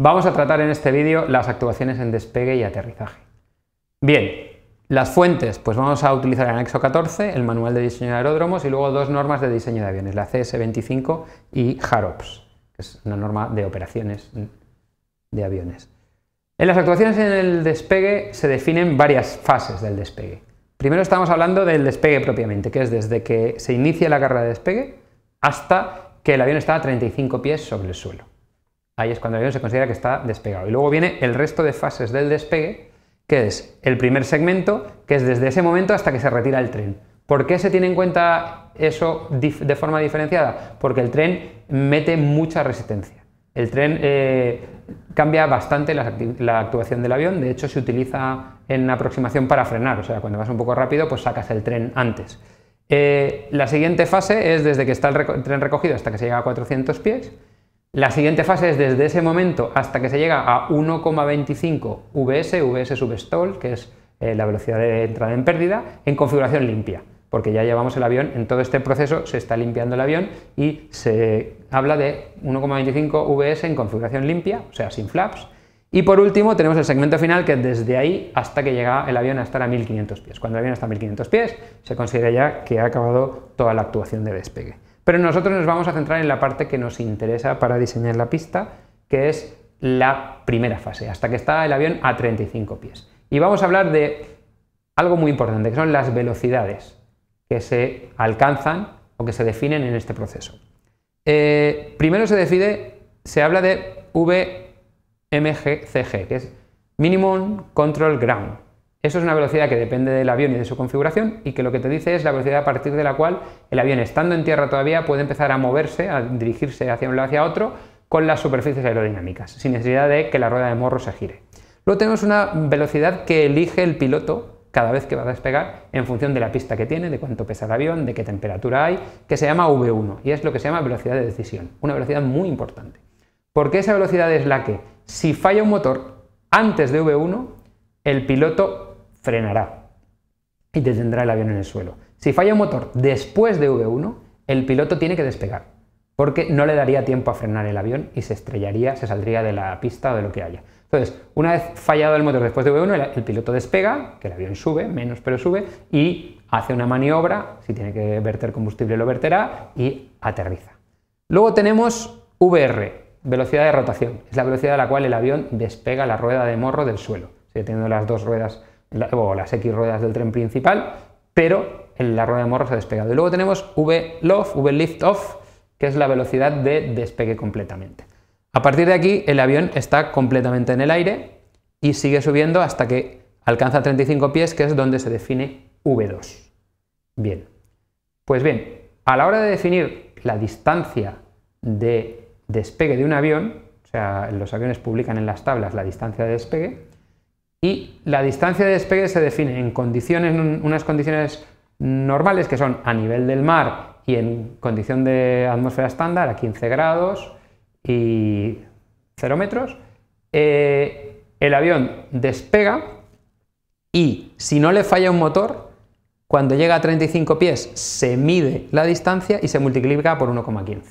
Vamos a tratar en este vídeo las actuaciones en despegue y aterrizaje. Bien, las fuentes, pues vamos a utilizar el anexo 14, el manual de diseño de aeródromos y luego dos normas de diseño de aviones, la CS25 y HAROPS, que es una norma de operaciones de aviones. En las actuaciones en el despegue se definen varias fases del despegue. Primero estamos hablando del despegue propiamente, que es desde que se inicia la carrera de despegue hasta que el avión está a 35 pies sobre el suelo. Ahí es cuando el avión se considera que está despegado. Y luego viene el resto de fases del despegue, que es el primer segmento, que es desde ese momento hasta que se retira el tren. ¿Por qué se tiene en cuenta eso de forma diferenciada? Porque el tren mete mucha resistencia. El tren eh, cambia bastante la, actuación del avión, de hecho se utiliza en aproximación para frenar, o sea, cuando vas un poco rápido, pues sacas el tren antes. Eh, la siguiente fase es desde que está el tren recogido hasta que se llega a 400 pies la siguiente fase es desde ese momento hasta que se llega a 1,25 VS, VS stall, que es eh, la velocidad de entrada en pérdida, en configuración limpia, porque ya llevamos el avión, en todo este proceso se está limpiando el avión y se habla de 1,25 VS en configuración limpia, o sea, sin flaps. Y por último tenemos el segmento final que desde ahí hasta que llega el avión a estar a 1500 pies. Cuando el avión está a 1500 pies se considera ya que ha acabado toda la actuación de despegue. Pero nosotros nos vamos a centrar en la parte que nos interesa para diseñar la pista, que es la primera fase, hasta que está el avión a 35 pies. Y vamos a hablar de algo muy importante, que son las velocidades que se alcanzan o que se definen en este proceso. Eh, primero se define, se habla de VMGCG, que es Minimum Control Ground, eso es una velocidad que depende del avión y de su configuración y que lo que te dice es la velocidad a partir de la cual el avión estando en tierra todavía puede empezar a moverse, a dirigirse hacia un lado hacia otro con las superficies aerodinámicas, sin necesidad de que la rueda de morro se gire. Luego tenemos una velocidad que elige el piloto cada vez que va a despegar en función de la pista que tiene, de cuánto pesa el avión, de qué temperatura hay, que se llama V1 y es lo que se llama velocidad de decisión, una velocidad muy importante. Porque esa velocidad es la que, si falla un motor antes de V1, el piloto frenará y detendrá el avión en el suelo. Si falla un motor después de V1, el piloto tiene que despegar, porque no le daría tiempo a frenar el avión y se estrellaría, se saldría de la pista o de lo que haya. Entonces, una vez fallado el motor después de V1, el, piloto despega, que el avión sube, menos pero sube, y hace una maniobra, si tiene que verter combustible lo verterá, y aterriza. Luego tenemos VR, velocidad de rotación, es la velocidad a la cual el avión despega la rueda de morro del suelo, teniendo las dos ruedas las X ruedas del tren principal, pero la rueda de morro se ha despegado. Y luego tenemos v v V-Lift-Off, que es la velocidad de despegue completamente. A partir de aquí, el avión está completamente en el aire y sigue subiendo hasta que alcanza 35 pies, que es donde se define V2. Bien. Pues bien, a la hora de definir la distancia de despegue de un avión, o sea, los aviones publican en las tablas la distancia de despegue, y la distancia de despegue se define en condiciones, unas condiciones normales que son a nivel del mar y en condición de atmósfera estándar a 15 grados y 0 metros. Eh, el avión despega y si no le falla un motor, cuando llega a 35 pies se mide la distancia y se multiplica por 1,15.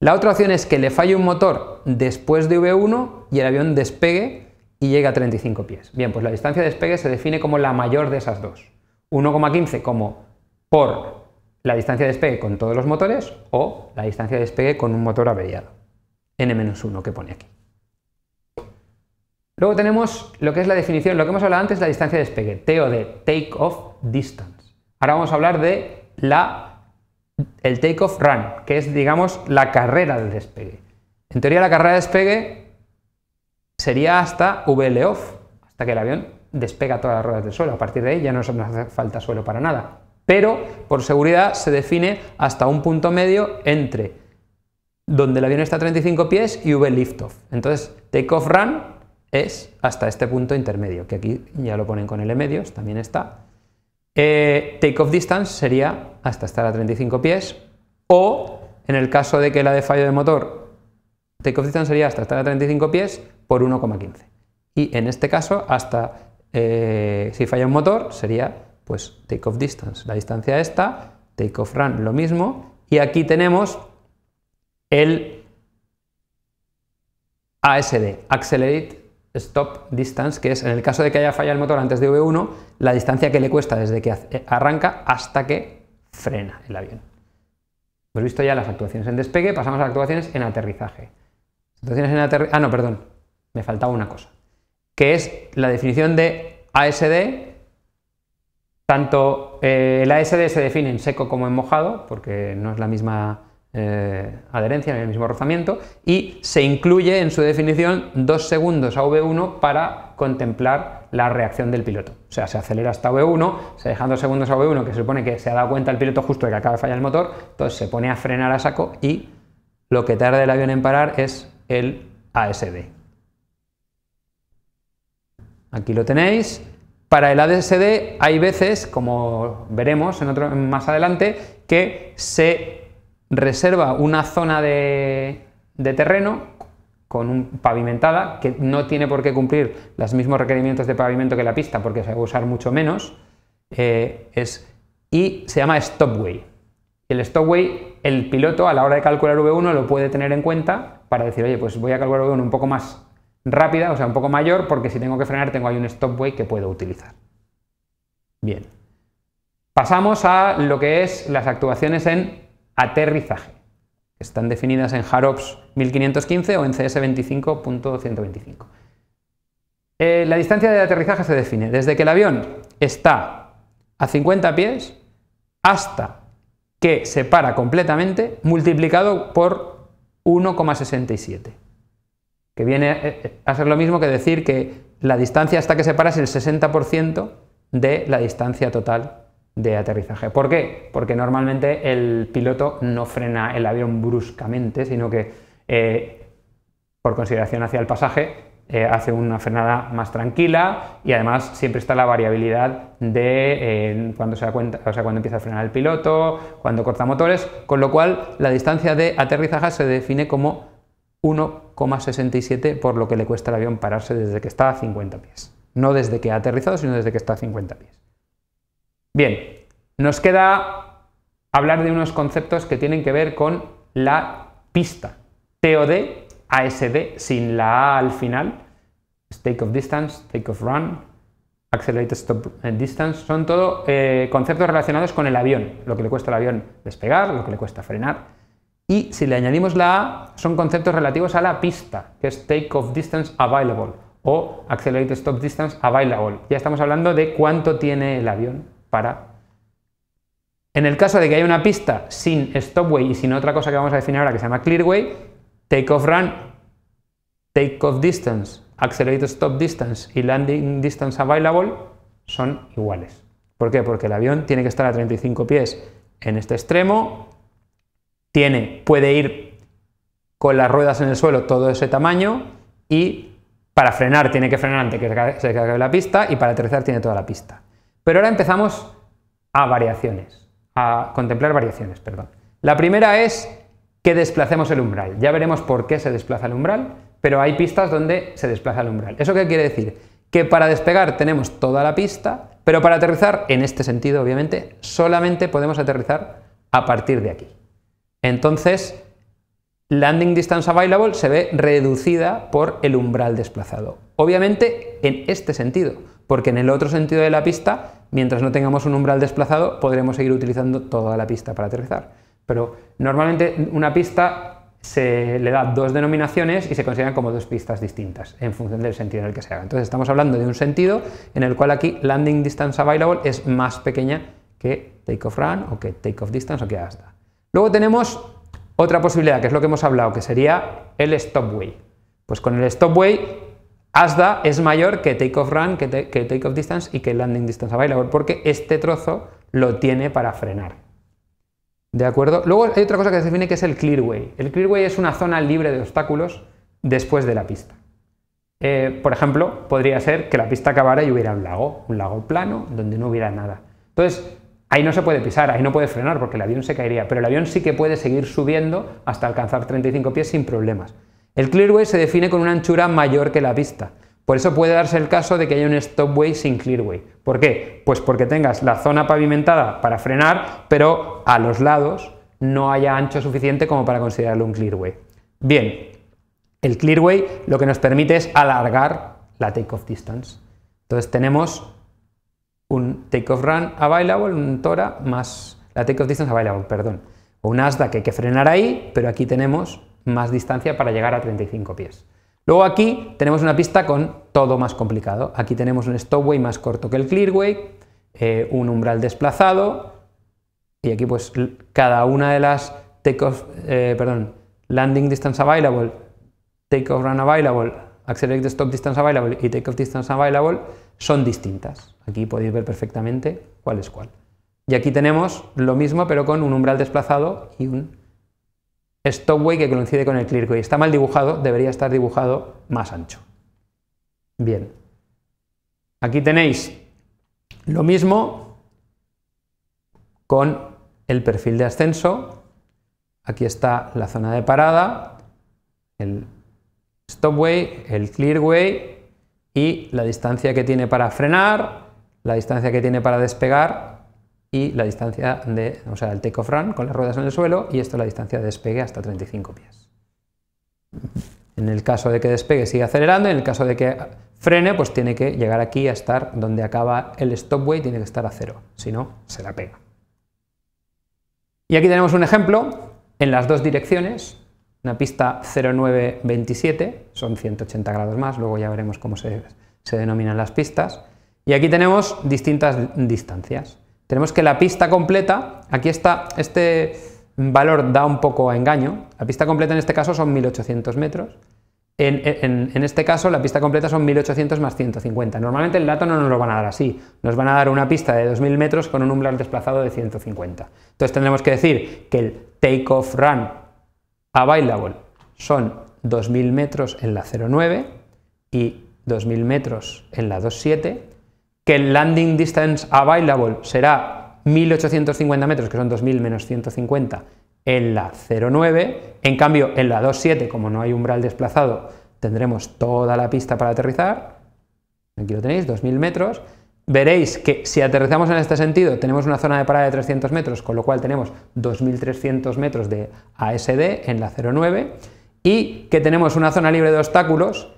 La otra opción es que le falle un motor después de V1 y el avión despegue y llega a 35 pies. Bien, pues la distancia de despegue se define como la mayor de esas dos. 1,15 como por la distancia de despegue con todos los motores o la distancia de despegue con un motor averiado. N-1 que pone aquí. Luego tenemos lo que es la definición, lo que hemos hablado antes, la distancia de despegue, TOD, de Take Off Distance. Ahora vamos a hablar de la, el Take Off Run, que es, digamos, la carrera del despegue. En teoría, la carrera de despegue sería hasta VLOF, hasta que el avión despega todas las ruedas del suelo. A partir de ahí ya no nos hace falta suelo para nada. Pero por seguridad se define hasta un punto medio entre donde el avión está a 35 pies y V off, Entonces, off run es hasta este punto intermedio, que aquí ya lo ponen con L medios, también está. Eh, take off distance sería hasta estar a 35 pies o en el caso de que la de fallo de motor Takeoff distance sería hasta estar a 35 pies por 1,15. Y en este caso, hasta eh, si falla un motor, sería pues takeoff distance, la distancia esta, takeoff run lo mismo. Y aquí tenemos el ASD, Accelerate Stop Distance, que es en el caso de que haya fallado el motor antes de V1, la distancia que le cuesta desde que arranca hasta que frena el avión. Hemos visto ya las actuaciones en despegue, pasamos a las actuaciones en aterrizaje. Entonces en Ah, no, perdón. Me faltaba una cosa. Que es la definición de ASD. Tanto eh, el ASD se define en seco como en mojado, porque no es la misma eh, adherencia, no el mismo rozamiento, y se incluye en su definición dos segundos a V1 para contemplar la reacción del piloto. O sea, se acelera hasta V1, se dejan dos segundos a V1, que se supone que se ha dado cuenta el piloto justo de que acaba de fallar el motor, entonces se pone a frenar a saco y lo que tarda el avión en parar es el ASD. Aquí lo tenéis. Para el ASD hay veces, como veremos en otro, más adelante, que se reserva una zona de, terreno con un, pavimentada, que no tiene por qué cumplir los mismos requerimientos de pavimento que la pista, porque se va a usar mucho menos, eh, es, y se llama stopway. El stopway, el piloto a la hora de calcular V1 lo puede tener en cuenta para decir, oye, pues voy a calcular un poco más rápida, o sea, un poco mayor, porque si tengo que frenar tengo ahí un stopway que puedo utilizar. Bien. Pasamos a lo que es las actuaciones en aterrizaje. Están definidas en HAROPS 1515 o en CS 25.125. Eh, la distancia de aterrizaje se define desde que el avión está a 50 pies hasta que se para completamente multiplicado por 1,67, que viene eh, eh, a ser lo mismo que decir que la distancia hasta que se para es el 60% de la distancia total de aterrizaje. ¿Por qué? Porque normalmente el piloto no frena el avión bruscamente, sino que eh, por consideración hacia el pasaje eh, hace una frenada más tranquila y además siempre está la variabilidad de eh, cuando se da o sea, cuando empieza a frenar el piloto, cuando corta motores, con lo cual la distancia de aterrizaje se define como 1,67 por lo que le cuesta al avión pararse desde que está a 50 pies. No desde que ha aterrizado, sino desde que está a 50 pies. Bien, nos queda hablar de unos conceptos que tienen que ver con la pista. TOD, ASD, sin la A al final, take of distance, take off run, accelerate stop distance, son todo eh, conceptos relacionados con el avión, lo que le cuesta al avión despegar, lo que le cuesta frenar. Y si le añadimos la A, son conceptos relativos a la pista, que es take off distance available o accelerate stop distance available. Ya estamos hablando de cuánto tiene el avión para... En el caso de que haya una pista sin stopway y sin otra cosa que vamos a definir ahora que se llama clearway, take off run, take off distance Accelerated Stop Distance y Landing Distance Available son iguales. ¿Por qué? Porque el avión tiene que estar a 35 pies en este extremo, tiene, puede ir con las ruedas en el suelo todo ese tamaño y para frenar tiene que frenar antes que se acabe la pista y para aterrizar tiene toda la pista. Pero ahora empezamos a variaciones, a contemplar variaciones, perdón. La primera es que desplacemos el umbral. Ya veremos por qué se desplaza el umbral, pero hay pistas donde se desplaza el umbral. ¿Eso qué quiere decir? Que para despegar tenemos toda la pista, pero para aterrizar, en este sentido obviamente, solamente podemos aterrizar a partir de aquí. Entonces, landing distance available se ve reducida por el umbral desplazado. Obviamente en este sentido, porque en el otro sentido de la pista, mientras no tengamos un umbral desplazado, podremos seguir utilizando toda la pista para aterrizar. Pero normalmente una pista se le da dos denominaciones y se consideran como dos pistas distintas en función del sentido en el que se haga. Entonces estamos hablando de un sentido en el cual aquí landing distance available es más pequeña que take off run o que off distance o que asda. Luego tenemos otra posibilidad, que es lo que hemos hablado, que sería el stopway. Pues con el stopway ASDA es mayor que take takeoff run, que, take, que distance y que landing distance available, porque este trozo lo tiene para frenar. ¿De acuerdo? Luego hay otra cosa que se define que es el clearway. El clearway es una zona libre de obstáculos después de la pista. Eh, por ejemplo, podría ser que la pista acabara y hubiera un lago, un lago plano donde no hubiera nada. Entonces, ahí no se puede pisar, ahí no puede frenar porque el avión se caería, pero el avión sí que puede seguir subiendo hasta alcanzar 35 pies sin problemas. El clearway se define con una anchura mayor que la pista. Por eso puede darse el caso de que haya un stopway sin clearway. ¿Por qué? Pues porque tengas la zona pavimentada para frenar, pero a los lados no haya ancho suficiente como para considerarlo un clearway. Bien, el clearway lo que nos permite es alargar la takeoff distance. Entonces tenemos un takeoff run available, un Tora más la takeoff distance available, perdón. O un asda que hay que frenar ahí, pero aquí tenemos más distancia para llegar a 35 pies. Luego aquí tenemos una pista con todo más complicado. Aquí tenemos un stopway más corto que el clearway, eh, un umbral desplazado, y aquí pues cada una de las takeoff, eh, perdón, landing distance available, takeoff run available, accelerate stop distance available y takeoff distance available son distintas. Aquí podéis ver perfectamente cuál es cuál. Y aquí tenemos lo mismo pero con un umbral desplazado y un stopway que coincide con el clearway. Está mal dibujado, debería estar dibujado más ancho. Bien. Aquí tenéis lo mismo con el perfil de ascenso. Aquí está la zona de parada, el stopway, el clearway y la distancia que tiene para frenar, la distancia que tiene para despegar y la distancia de, o sea, el take-off run con las ruedas en el suelo y esto es la distancia de despegue hasta 35 pies. En el caso de que despegue sigue acelerando en el caso de que frene, pues tiene que llegar aquí a estar donde acaba el stopway, tiene que estar a cero, si no, se la pega. Y aquí tenemos un ejemplo en las dos direcciones, una pista 0927, son 180 grados más, luego ya veremos cómo se, se denominan las pistas, y aquí tenemos distintas distancias. Tenemos que la pista completa, aquí está, este valor da un poco a engaño, la pista completa en este caso son 1800 metros, en, este caso, la pista completa son 1800 más 150. Normalmente el dato no nos lo van a dar así. Nos van a dar una pista de 2000 metros con un umbral desplazado de 150. Entonces tendremos que decir que el takeoff off run available son 2000 metros en la 09 y 2000 metros en la 27 que el landing distance available será 1850 metros, que son 2000 menos 150 en la 09, en cambio en la 27, como no hay umbral desplazado, tendremos toda la pista para aterrizar, aquí lo tenéis, 2000 metros, veréis que si aterrizamos en este sentido tenemos una zona de parada de 300 metros, con lo cual tenemos 2300 metros de ASD en la 09, y que tenemos una zona libre de obstáculos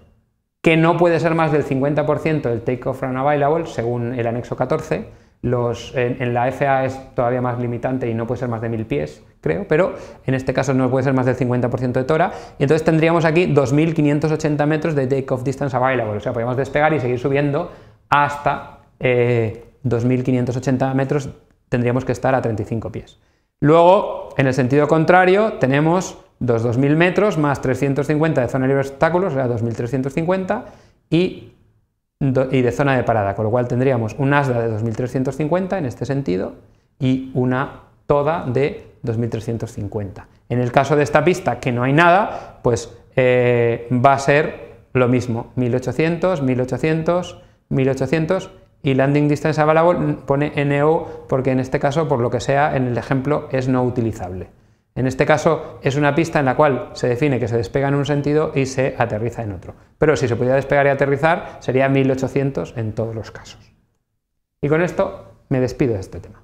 que no puede ser más del 50% del take-off run available, según el anexo 14. Los, en, la FA es todavía más limitante y no puede ser más de 1000 pies, creo, pero en este caso no puede ser más del 50% de tora. Y entonces tendríamos aquí 2580 metros de take-off distance available. O sea, podemos despegar y seguir subiendo hasta 2580 eh, metros, tendríamos que estar a 35 pies. Luego, en el sentido contrario, tenemos Dos 2.000 metros más 350 de zona de obstáculos, o sea, 2.350, y, y de zona de parada, con lo cual tendríamos un asda de 2.350 en este sentido y una toda de 2.350. En el caso de esta pista, que no hay nada, pues eh, va a ser lo mismo, 1.800, 1.800, 1.800 y landing distance available pone NO porque en este caso, por lo que sea, en el ejemplo es no utilizable. En este caso es una pista en la cual se define que se despega en un sentido y se aterriza en otro. Pero si se pudiera despegar y aterrizar sería 1800 en todos los casos. Y con esto me despido de este tema.